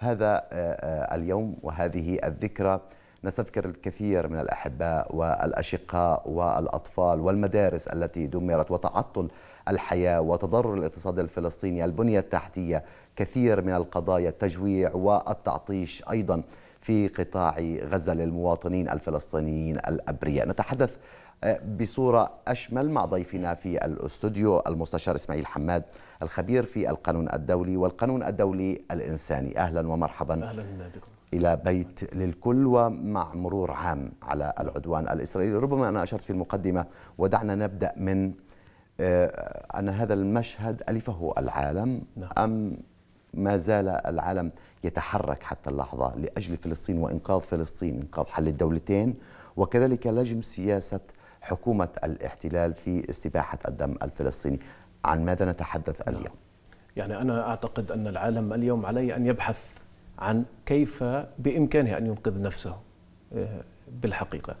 هذا آه، آه، اليوم وهذه الذكرى نستذكر الكثير من الأحباء والأشقاء والأطفال والمدارس التي دمرت وتعطل الحياة وتضرر الاقتصاد الفلسطيني البنية التحتية كثير من القضايا التجويع والتعطيش أيضا في قطاع غزة للمواطنين الفلسطينيين الأبرياء نتحدث بصورة أشمل مع ضيفنا في الأستوديو المستشار إسماعيل حماد الخبير في القانون الدولي والقانون الدولي الإنساني أهلا ومرحبا أهلا بكم إلى بيت للكل ومع مرور عام على العدوان الإسرائيلي ربما أنا أشرت في المقدمة ودعنا نبدأ من آه، أن هذا المشهد ألفه العالم نعم. أم ما زال العالم يتحرك حتى اللحظة لأجل فلسطين وإنقاذ فلسطين إنقاذ حل الدولتين وكذلك لجم سياسة حكومة الاحتلال في استباحة الدم الفلسطيني عن ماذا نتحدث اليوم؟ يعني أنا أعتقد أن العالم اليوم عليه أن يبحث عن كيف بإمكانه أن ينقذ نفسه آه، بالحقيقة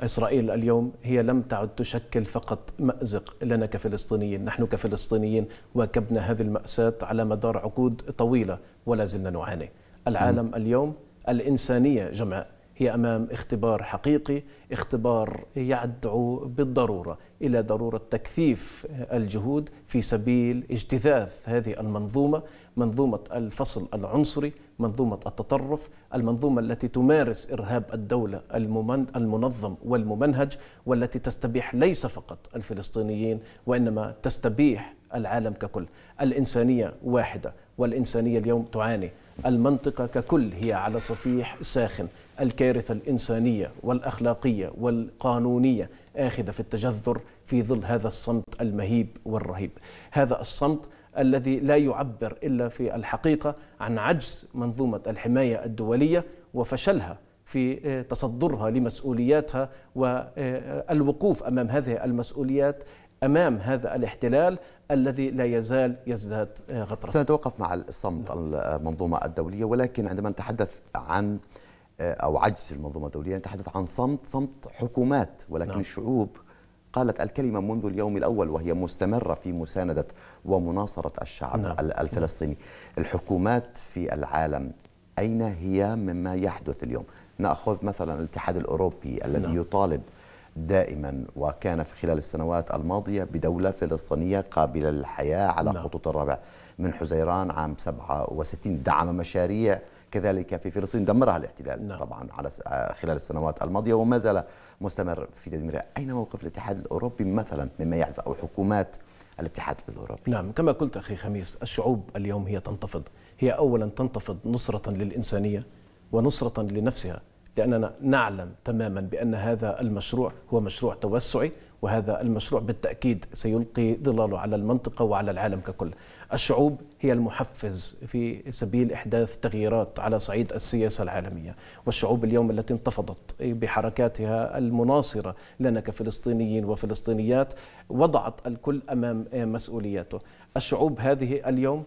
إسرائيل اليوم هي لم تعد تشكل فقط مأزق لنا كفلسطينيين نحن كفلسطينيين واكبنا هذه المأساة على مدار عقود طويلة ولا زلنا نعاني العالم اليوم الإنسانية جمع هي امام اختبار حقيقي اختبار يدعو بالضروره الى ضروره تكثيف الجهود في سبيل اجتثاث هذه المنظومه منظومه الفصل العنصري منظومه التطرف المنظومه التي تمارس ارهاب الدوله المنظم والممنهج والتي تستبيح ليس فقط الفلسطينيين وانما تستبيح العالم ككل الانسانيه واحده والانسانيه اليوم تعاني المنطقه ككل هي على صفيح ساخن الكارثة الإنسانية والأخلاقية والقانونية آخذة في التجذر في ظل هذا الصمت المهيب والرهيب هذا الصمت الذي لا يعبر إلا في الحقيقة عن عجز منظومة الحماية الدولية وفشلها في آه، تصدرها لمسؤولياتها والوقوف امام هذه المسؤوليات امام هذا الاحتلال الذي لا يزال يزداد آه، غطرسه. سنتوقف مع الصمت المنظومه الدوليه ولكن عندما نتحدث عن او عجز المنظومه الدوليه نتحدث عن صمت صمت حكومات ولكن نعم. الشعوب قالت الكلمه منذ اليوم الاول وهي مستمره في مسانده ومناصره الشعب نعم. الفلسطيني الحكومات في العالم اين هي مما يحدث اليوم ناخذ مثلا الاتحاد الاوروبي الذي نعم. يطالب دائما وكان في خلال السنوات الماضيه بدوله فلسطينيه قابله للحياه على نعم. خطوط الربع من حزيران عام 67 دعم مشاريع كذلك في فلسطين دمرها الاحتلال نعم. طبعا على آه، خلال السنوات الماضية وما زال مستمر في تدميرها أين موقف الاتحاد الأوروبي مثلا مما يحدث أو حكومات الاتحاد الأوروبي نعم كما قلت أخي خميس الشعوب اليوم هي تنتفض هي أولا تنتفض نصرة للإنسانية ونصرة لنفسها لأننا نعلم تماما بأن هذا المشروع هو مشروع توسعي وهذا المشروع بالتأكيد سيلقي ظلاله على المنطقة وعلى العالم ككل الشعوب هي المحفز في سبيل إحداث تغييرات على صعيد السياسة العالمية والشعوب اليوم التي انتفضت بحركاتها المناصرة لنا كفلسطينيين وفلسطينيات وضعت الكل أمام مسؤولياته الشعوب هذه اليوم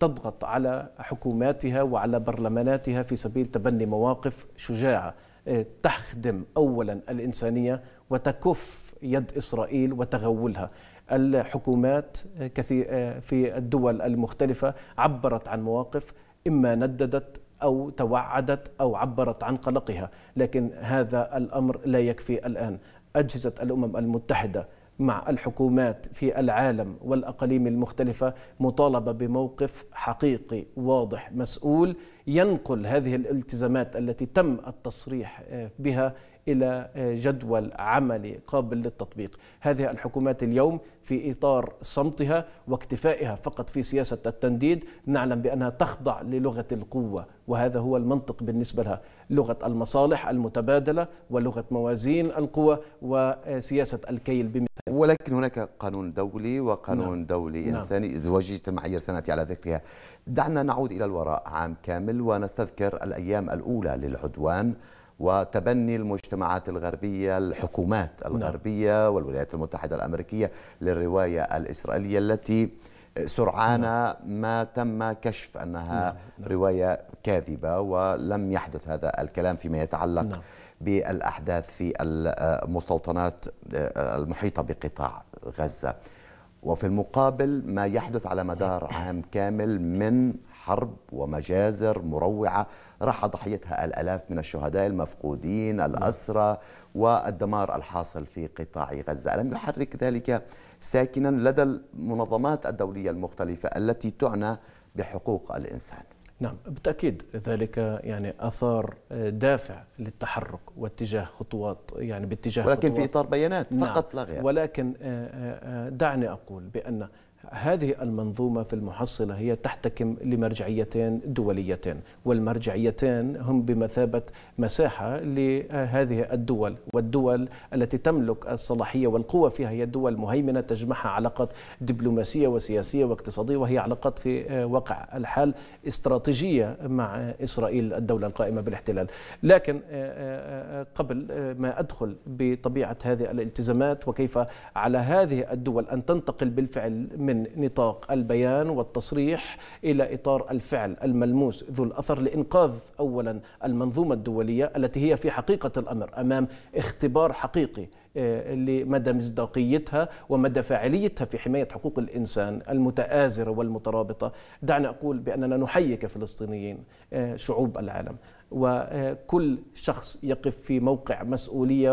تضغط على حكوماتها وعلى برلماناتها في سبيل تبني مواقف شجاعة آه، تخدم أولا الإنسانية وتكف يد إسرائيل وتغولها الحكومات آه، كثير آه، في الدول المختلفة عبرت عن مواقف إما نددت أو توعدت أو عبرت عن قلقها لكن هذا الأمر لا يكفي الآن أجهزة الأمم المتحدة مع الحكومات في العالم والاقاليم المختلفه مطالبه بموقف حقيقي واضح مسؤول ينقل هذه الالتزامات التي تم التصريح آه، بها إلى جدول عملي قابل للتطبيق هذه الحكومات اليوم في إطار صمتها واكتفائها فقط في سياسة التنديد نعلم بأنها تخضع للغة القوة وهذا هو المنطق بالنسبة لها لغة المصالح المتبادلة ولغة موازين القوى وسياسة الكيل بمثال ولكن هناك قانون دولي وقانون نعم. دولي نعم. إنساني نعم. ازدواجية المعايير سناتي على ذكرها دعنا نعود إلى الوراء عام كامل ونستذكر الأيام الأولى للعدوان وتبني المجتمعات الغربية الحكومات نعم. الغربية والولايات المتحدة الأمريكية للرواية الإسرائيلية التي سرعان نعم. ما تم كشف أنها نعم. رواية كاذبة ولم يحدث هذا الكلام فيما يتعلق بالأحداث في المستوطنات آه، المحيطة بقطاع غزة وفي المقابل ما يحدث على مدار عام كامل من حرب ومجازر مروعة راح ضحيتها الألاف من الشهداء المفقودين الأسرى والدمار الحاصل في قطاع غزة ألم يحرك ذلك ساكنا لدى المنظمات الدولية المختلفة التي تعنى بحقوق الإنسان نعم بالتاكيد ذلك يعني اثار آه، دافع للتحرك واتجاه خطوات يعني باتجاه ولكن خطوات في اطار بيانات نعم، فقط نعم لا غير ولكن آه، آه، دعني اقول بان هذه المنظومة في المحصلة هي تحتكم لمرجعيتين دوليتين والمرجعيتين هم بمثابة مساحة لهذه الدول والدول التي تملك الصلاحية والقوة فيها هي دول مهيمنة تجمعها علاقات دبلوماسية وسياسية واقتصادية وهي علاقات في آه، واقع الحال استراتيجية مع إسرائيل الدولة القائمة بالاحتلال لكن آه، آه، قبل ما أدخل بطبيعة هذه الالتزامات وكيف على هذه الدول أن تنتقل بالفعل من من نطاق البيان والتصريح إلى إطار الفعل الملموس ذو الأثر لإنقاذ أولا المنظومة الدولية التي هي في حقيقة الأمر أمام اختبار حقيقي آه، لمدى مصداقيتها ومدى فاعليتها في حماية حقوق الإنسان المتآزرة والمترابطة دعنا أقول بأننا نحيي كفلسطينيين آه، شعوب العالم وكل شخص يقف في موقع مسؤولية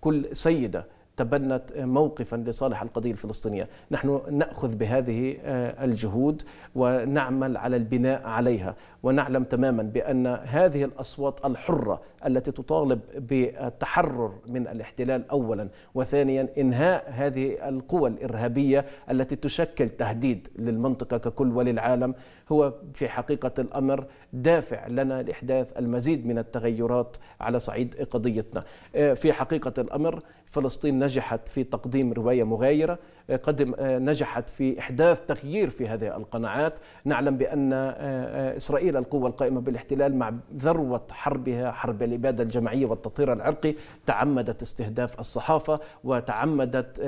وكل سيدة تبنت موقفا لصالح القضية الفلسطينية نحن نأخذ بهذه آه، الجهود ونعمل على البناء عليها ونعلم تماما بأن هذه الأصوات الحرة التي تطالب بالتحرر من الاحتلال أولا وثانيا إنهاء هذه القوى الإرهابية التي تشكل تهديد للمنطقة ككل وللعالم هو في حقيقة الأمر دافع لنا لإحداث المزيد من التغيرات على صعيد قضيتنا آه، في حقيقة الأمر فلسطين نجحت في تقديم رواية مغايرة قد آه، نجحت في إحداث تغيير في هذه القناعات نعلم بأن آه، آه، إسرائيل القوة القائمة بالاحتلال مع ذروة حربها حرب الإبادة الجماعية والتطهير العرقي تعمدت استهداف الصحافة وتعمدت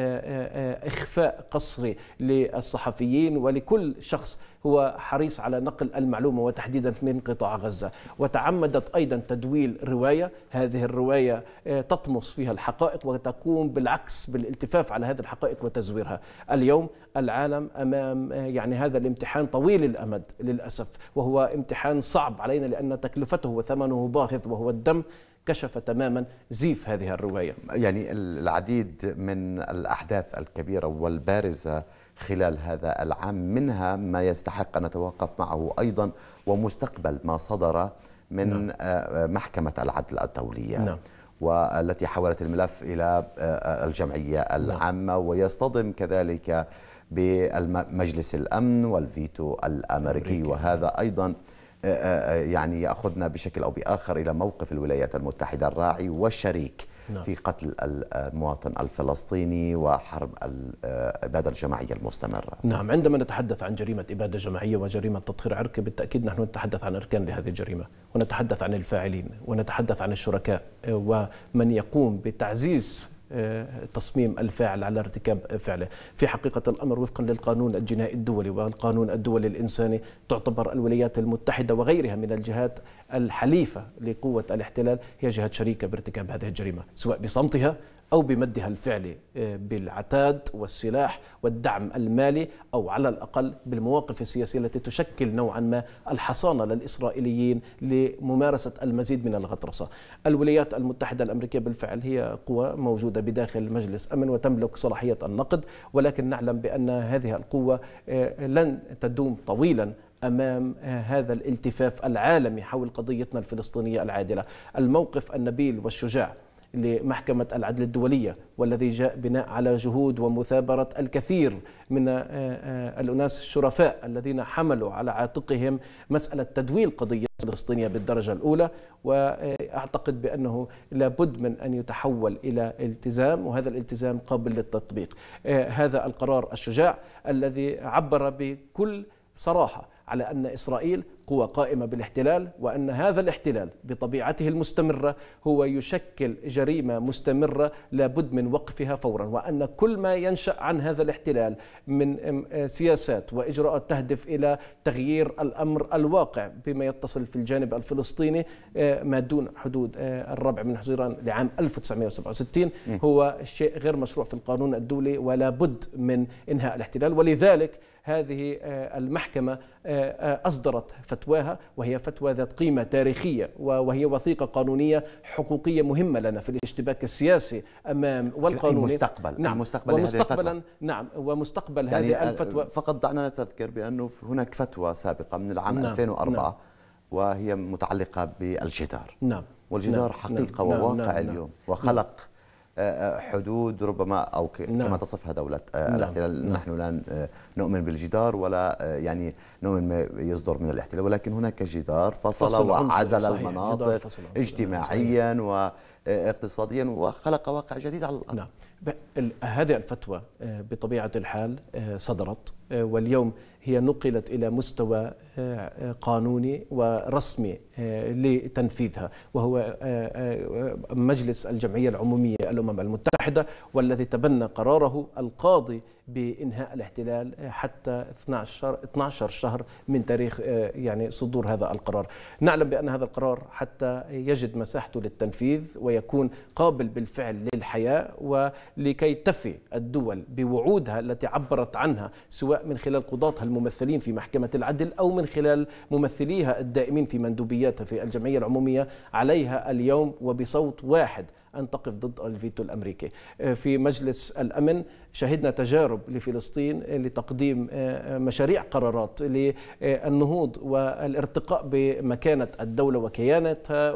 إخفاء قصري للصحفيين ولكل شخص هو حريص على نقل المعلومة وتحديدا من قطاع غزة وتعمدت أيضا تدويل رواية هذه الرواية تطمس فيها الحقائق وتقوم بالعكس بالالتفاف على هذه الحقائق وتزويرها غيرها اليوم العالم امام يعني هذا الامتحان طويل الامد للاسف وهو امتحان صعب علينا لان تكلفته وثمنه باهظ وهو الدم كشف تماما زيف هذه الروايه. يعني العديد من الاحداث الكبيره والبارزه خلال هذا العام منها ما يستحق ان نتوقف معه ايضا ومستقبل ما صدر من نعم. آه، آه، محكمه العدل الدوليه. نعم. والتي حولت الملف إلى آه، آه، الجمعية نعم. العامة ويصطدم كذلك بمجلس الأمن والفيتو الأمريكي وهذا أيضا آه، يعني يأخذنا بشكل أو بآخر إلى موقف الولايات المتحدة الراعي والشريك نعم. في قتل المواطن الفلسطيني وحرب الإبادة الجماعية المستمرة نعم عندما نتحدث عن جريمة إبادة جماعية وجريمة تطهير عرقي بالتأكيد نحن نتحدث عن أركان لهذه الجريمة ونتحدث عن الفاعلين ونتحدث عن الشركاء ومن يقوم بتعزيز آه، تصميم الفاعل على ارتكاب فعله في حقيقة الأمر وفقا للقانون الجنائي الدولي والقانون الدولي الإنساني تعتبر الولايات المتحدة وغيرها من الجهات الحليفة لقوة الاحتلال هي جهة شريكة بارتكاب هذه الجريمة سواء بصمتها أو بمدها الفعلي آه، بالعتاد والسلاح والدعم المالي أو على الأقل بالمواقف السياسية التي تشكل نوعا ما الحصانة للإسرائيليين لممارسة المزيد من الغطرسة الولايات المتحدة الأمريكية بالفعل هي قوة موجودة بداخل مجلس أمن وتملك صلاحية النقد ولكن نعلم بأن هذه القوة آه، لن تدوم طويلا امام آه، هذا الالتفاف العالمي حول قضيتنا الفلسطينيه العادله، الموقف النبيل والشجاع لمحكمة العدل الدولية والذي جاء بناء على جهود ومثابرة الكثير من آه، آه، الأناس الشرفاء الذين حملوا على عاتقهم مسألة تدويل قضية فلسطينية بالدرجة الأولى وأعتقد بأنه لابد من أن يتحول إلى التزام وهذا الالتزام قابل للتطبيق آه، هذا القرار الشجاع الذي عبر بكل صراحة على أن إسرائيل قوى قائمة بالاحتلال وأن هذا الاحتلال بطبيعته المستمرة هو يشكل جريمة مستمرة لابد من وقفها فورا وأن كل ما ينشأ عن هذا الاحتلال من آه، سياسات وإجراءات تهدف إلى تغيير الأمر الواقع بما يتصل في الجانب الفلسطيني آه، ما دون حدود آه، الربع من حزيران لعام 1967 هو شيء غير مشروع في القانون الدولي ولا بد من إنهاء الاحتلال ولذلك هذه المحكمة أصدرت فتوى فتواها وهي فتوى ذات قيمة تاريخية وهي وثيقة قانونية حقوقية مهمة لنا في الاشتباك السياسي أمام والقانوني المستقبل نعم المستقبل ومستقبلا نعم ومستقبل يعني هذه الفتوى فقط دعنا نتذكر بأنه هناك فتوى سابقة من العام نعم 2004 نعم وهي متعلقة بالجدار نعم والجدار نعم حقيقة نعم وواقع نعم, نعم. اليوم وخلق نعم آه، آه، حدود ربما او نعم. كما تصفها دوله آه، نعم. الاحتلال نعم. نحن لا نؤمن بالجدار ولا يعني نؤمن ما يصدر من الاحتلال ولكن هناك جدار فصل, فصل وعزل صحيح. المناطق نعم، اجتماعيا صحيح. واقتصاديا وخلق واقع جديد على الارض نعم. هذه الفتوى بطبيعه الحال صدرت واليوم هي نقلت الى مستوى قانوني ورسمي آه، لتنفيذها وهو آه، آه، مجلس الجمعية العمومية الأمم المتحدة والذي تبنى قراره القاضي بإنهاء الاحتلال حتى 12 12 شهر من تاريخ يعني صدور هذا القرار نعلم بأن هذا القرار حتى يجد مساحته للتنفيذ ويكون قابل بالفعل للحياة ولكي تفي الدول بوعودها التي عبرت عنها سواء من خلال قضاتها الممثلين في محكمة العدل أو من خلال ممثليها الدائمين في مندوبياتها في الجمعية العمومية عليها اليوم وبصوت واحد أن تقف ضد الفيتو الأمريكي آه، في مجلس الأمن شهدنا تجارب لفلسطين لتقديم آه، آه، مشاريع قرارات للنهوض والارتقاء بمكانة الدولة وكيانتها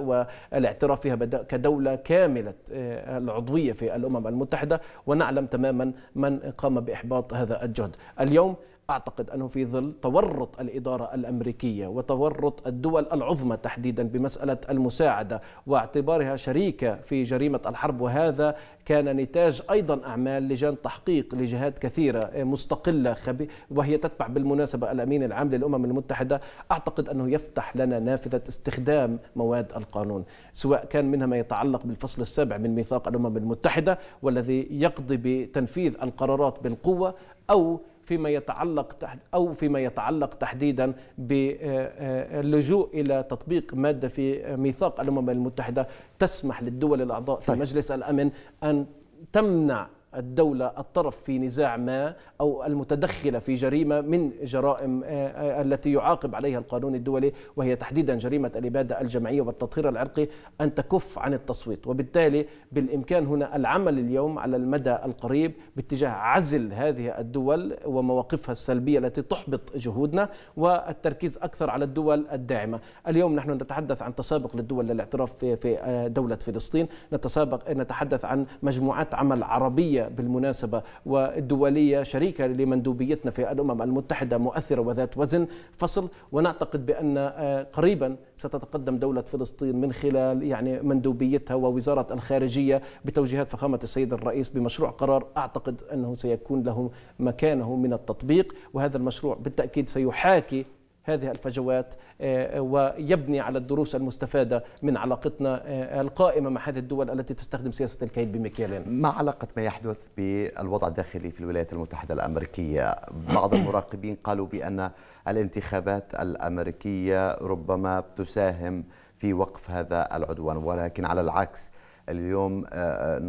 والاعتراف فيها كدولة كاملة العضوية في الأمم المتحدة ونعلم تماما من قام بإحباط هذا الجهد اليوم أعتقد أنه في ظل تورط الإدارة الأمريكية وتورط الدول العظمى تحديدا بمسألة المساعدة واعتبارها شريكة في جريمة الحرب وهذا كان نتاج أيضا أعمال لجان تحقيق لجهات كثيرة مستقلة خبي وهي تتبع بالمناسبة الأمين العام للأمم المتحدة أعتقد أنه يفتح لنا نافذة استخدام مواد القانون سواء كان منها ما يتعلق بالفصل السابع من ميثاق الأمم المتحدة والذي يقضي بتنفيذ القرارات بالقوة أو فيما يتعلق أو فيما يتعلق تحديدا باللجوء آه، آه، إلى تطبيق مادة في ميثاق الأمم المتحدة تسمح للدول الأعضاء في طيب. مجلس الأمن أن تمنع الدولة الطرف في نزاع ما أو المتدخلة في جريمة من جرائم آه، آه، التي يعاقب عليها القانون الدولي وهي تحديدا جريمة الإبادة الجماعية والتطهير العرقي أن تكف عن التصويت وبالتالي بالإمكان هنا العمل اليوم على المدى القريب باتجاه عزل هذه الدول ومواقفها السلبية التي تحبط جهودنا والتركيز أكثر على الدول الداعمة اليوم نحن نتحدث عن تسابق للدول للاعتراف في آه، دولة فلسطين نتسابق نتحدث عن مجموعات عمل عربية بالمناسبة والدولية شريكة لمندوبيتنا في الأمم المتحدة مؤثرة وذات وزن فصل ونعتقد بأن آه، قريبا ستتقدم دولة فلسطين من خلال يعني مندوبيتها ووزارة الخارجية بتوجيهات فخامة السيد الرئيس بمشروع قرار أعتقد أنه سيكون له مكانه من التطبيق وهذا المشروع بالتأكيد سيحاكي هذه الفجوات آه، آه، ويبني على الدروس المستفادة من علاقتنا آه، القائمة مع هذه الدول التي تستخدم سياسة الكيد بمكيالين ما علاقة ما يحدث بالوضع الداخلي في الولايات المتحدة الأمريكية بعض المراقبين قالوا بأن الانتخابات الأمريكية ربما تساهم في وقف هذا العدوان ولكن على العكس اليوم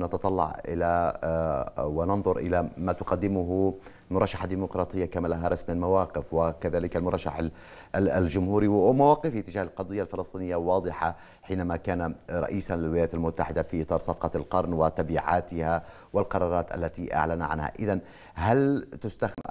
نتطلع إلى وننظر إلى ما تقدمه المرشحة الديمقراطية كمالا هارس من مواقف وكذلك المرشح الجمهوري ومواقفه تجاه القضية الفلسطينية واضحة حينما كان رئيسا للولايات المتحدة في إطار صفقة القرن وتبعاتها والقرارات التي أعلن عنها إذا هل تستخدم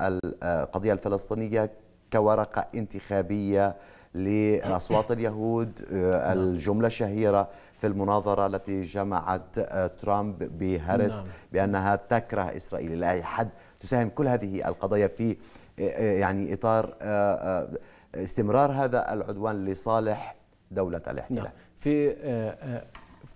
القضية الفلسطينية كورقة انتخابية لأصوات اليهود آه، نعم. الجملة الشهيرة في المناظرة التي جمعت آه، ترامب بهارس نعم. بأنها تكره إسرائيل إلى أي حد تساهم كل هذه القضايا في آه، يعني إطار استمرار هذا العدوان لصالح دولة الاحتلال نعم. في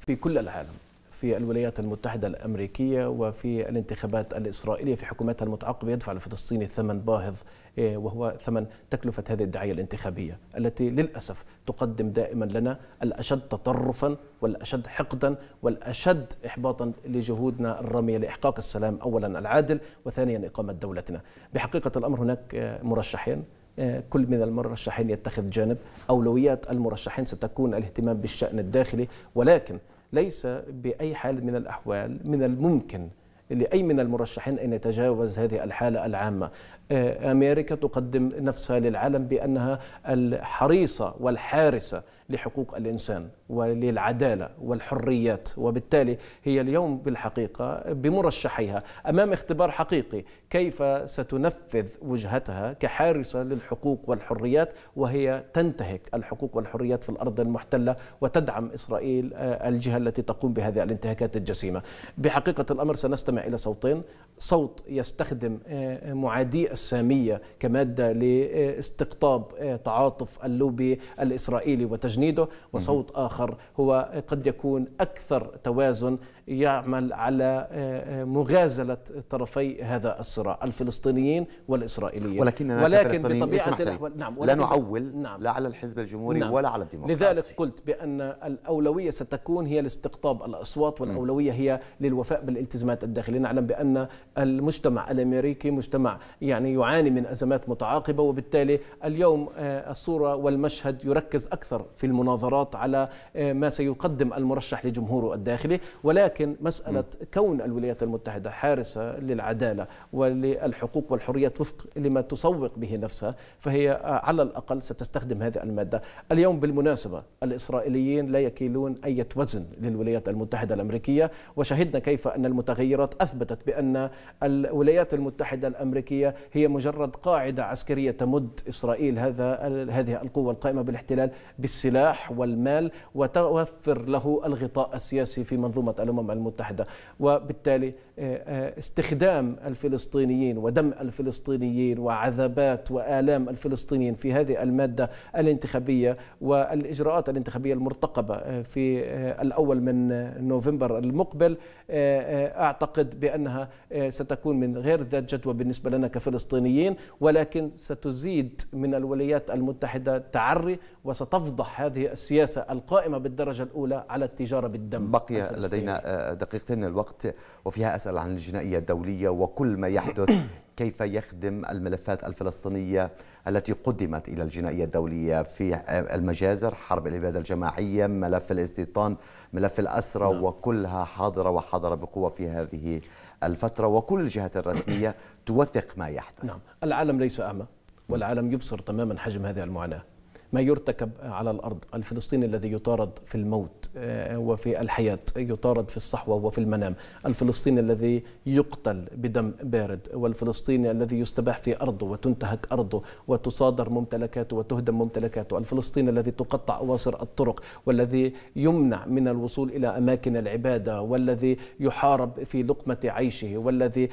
في كل العالم في الولايات المتحدة الأمريكية وفي الانتخابات الإسرائيلية في حكوماتها المتعاقبة يدفع الفلسطيني ثمن باهظ إيه، وهو ثمن تكلفة هذه الدعاية الانتخابية التي للأسف تقدم دائما لنا الأشد تطرفا والأشد حقدا والأشد إحباطا لجهودنا الرامية لإحقاق السلام أولا العادل وثانيا إقامة دولتنا بحقيقة الأمر هناك إيه، مرشحين إيه، كل من المرشحين يتخذ جانب أولويات المرشحين ستكون الاهتمام بالشأن الداخلي ولكن ليس باي حال من الاحوال من الممكن لأي من المرشحين أن يتجاوز هذه الحالة العامة آه، أمريكا تقدم نفسها للعالم بأنها الحريصة والحارسة لحقوق الإنسان وللعدالة والحريات وبالتالي هي اليوم بالحقيقة بمرشحيها أمام اختبار حقيقي كيف ستنفذ وجهتها كحارسة للحقوق والحريات وهي تنتهك الحقوق والحريات في الأرض المحتلة وتدعم إسرائيل آه، الجهة التي تقوم بهذه الانتهاكات الجسيمة بحقيقة الأمر سنستمع إلى صوتين صوت يستخدم آه، معادي السامية كمادة لاستقطاب آه، تعاطف اللوبي الإسرائيلي وتجنيده وصوت آخر آخر هو قد يكون أكثر توازن يعمل على آه، آه، مغازلة طرفي هذا الصراع الفلسطينيين والإسرائيليين ولكننا ولكن بطبيعة الأحوال نعم لا نعول نعم لا على الحزب الجمهوري نعم ولا على الديمقراطي لذلك قلت بأن الأولوية ستكون هي لاستقطاب الأصوات والأولوية هي للوفاء بالالتزامات الداخلية نعلم بأن المجتمع الأمريكي مجتمع يعني يعاني من أزمات متعاقبة وبالتالي اليوم آه، الصورة والمشهد يركز أكثر في المناظرات على ما سيقدم المرشح لجمهوره الداخلي ولكن مسألة كون الولايات المتحدة حارسة للعدالة وللحقوق والحريات وفق لما تسوق به نفسها فهي على الأقل ستستخدم هذه المادة اليوم بالمناسبة الإسرائيليين لا يكيلون أي وزن للولايات المتحدة الأمريكية وشهدنا كيف أن المتغيرات أثبتت بأن الولايات المتحدة الأمريكية هي مجرد قاعدة عسكرية تمد إسرائيل هذا هذه القوة القائمة بالاحتلال بالسلاح والمال و وتوفر له الغطاء السياسي في منظومة الأمم المتحدة وبالتالي آه، آه، استخدام الفلسطينيين ودم الفلسطينيين وعذابات والام الفلسطينيين في هذه الماده الانتخابيه والاجراءات الانتخابيه المرتقبه آه، في الاول من نوفمبر المقبل اعتقد بانها ستكون من غير ذات جدوى بالنسبه لنا كفلسطينيين ولكن ستزيد من الولايات المتحده تعري وستفضح هذه السياسه القائمه بالدرجه الاولى على التجاره بالدم بقي لدينا دقيقتين من الوقت وفيها أسأل أسأل عن الجنائية الدولية وكل ما يحدث كيف يخدم الملفات الفلسطينية التي قدمت إلى الجنائية الدولية في المجازر حرب الإبادة الجماعية ملف الاستيطان ملف الأسرة نعم. وكلها حاضرة وحاضرة بقوة في هذه الفترة وكل الجهات الرسمية توثق ما يحدث نعم العالم ليس أعمى والعالم يبصر تماما حجم هذه المعاناة ما يرتكب على الأرض الفلسطيني الذي يطارد في الموت آه، وفي الحياة يطارد في الصحوة وفي المنام الفلسطيني الذي يقتل بدم بارد والفلسطيني الذي يستباح في أرضه وتنتهك أرضه وتصادر ممتلكاته وتهدم ممتلكاته الفلسطيني الذي تقطع أواصر الطرق والذي يمنع من الوصول إلى أماكن العبادة والذي يحارب في لقمة عيشه والذي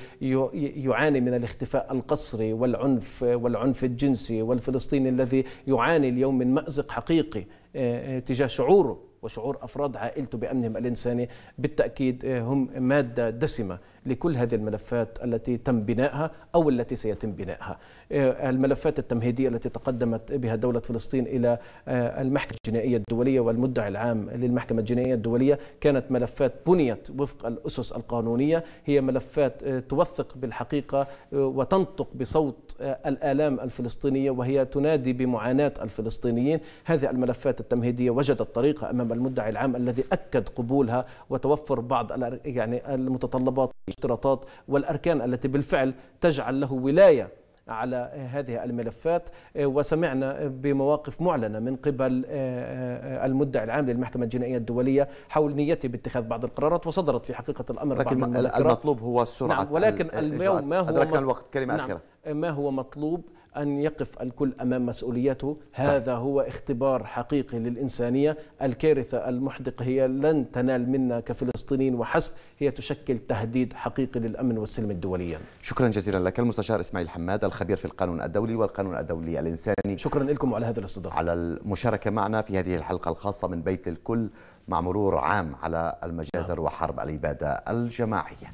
يعاني من الاختفاء القسري والعنف والعنف الجنسي والفلسطيني الذي يعاني اليوم من مأزق حقيقي آه، آه، تجاه شعوره وشعور أفراد عائلته بأمنهم الإنساني بالتأكيد آه، هم مادة دسمة لكل هذه الملفات التي تم بنائها أو التي سيتم بنائها آه، الملفات التمهيدية التي تقدمت بها دولة فلسطين إلى آه، المحكمة الجنائية الدولية والمدعي العام للمحكمة الجنائية الدولية كانت ملفات بنيت وفق الأسس القانونية هي ملفات آه، توثق بالحقيقة وتنطق بصوت الآلام الفلسطينية وهي تنادي بمعاناة الفلسطينيين هذه الملفات التمهيدية وجدت طريقة أمام المدعي العام الذي أكد قبولها وتوفر بعض يعني المتطلبات الاشتراطات والأركان التي بالفعل تجعل له ولاية على هذه الملفات آه، وسمعنا بمواقف معلنة من قبل آه، آه، المدعي العام للمحكمة الجنائية الدولية حول نيته باتخاذ بعض القرارات وصدرت في حقيقة الأمر لكن بعض المطلوب هو السرعة نعم ولكن اليوم ما هو أدركنا الوقت كلمة نعم اخيره ما هو مطلوب أن يقف الكل أمام مسؤوليته هذا هو اختبار حقيقي للإنسانية الكارثة المحدقة هي لن تنال منا كفلسطينيين وحسب هي تشكل تهديد حقيقي للأمن والسلم الدوليا شكرا جزيلا لك المستشار إسماعيل حماد الخبير في القانون الدولي والقانون الدولي الإنساني شكرا لكم على هذا الاستضافة على المشاركة معنا في هذه الحلقة الخاصة من بيت الكل مع مرور عام على المجازر وحرب الإبادة الجماعية